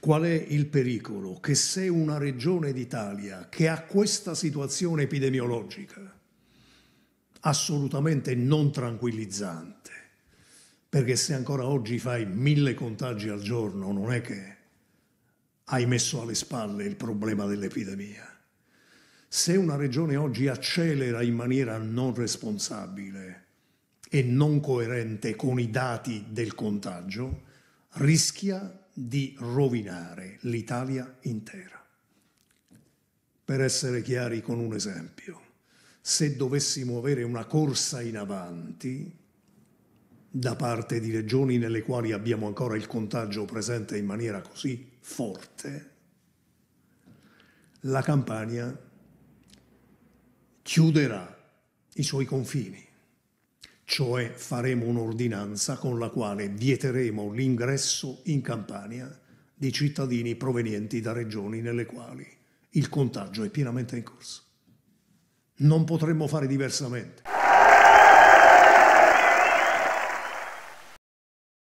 Qual è il pericolo? Che se una regione d'Italia che ha questa situazione epidemiologica, assolutamente non tranquillizzante, perché se ancora oggi fai mille contagi al giorno non è che hai messo alle spalle il problema dell'epidemia. Se una regione oggi accelera in maniera non responsabile e non coerente con i dati del contagio, rischia di rovinare l'Italia intera. Per essere chiari con un esempio, se dovessimo avere una corsa in avanti da parte di regioni nelle quali abbiamo ancora il contagio presente in maniera così forte, la Campania chiuderà i suoi confini cioè faremo un'ordinanza con la quale vieteremo l'ingresso in Campania di cittadini provenienti da regioni nelle quali il contagio è pienamente in corso. Non potremmo fare diversamente.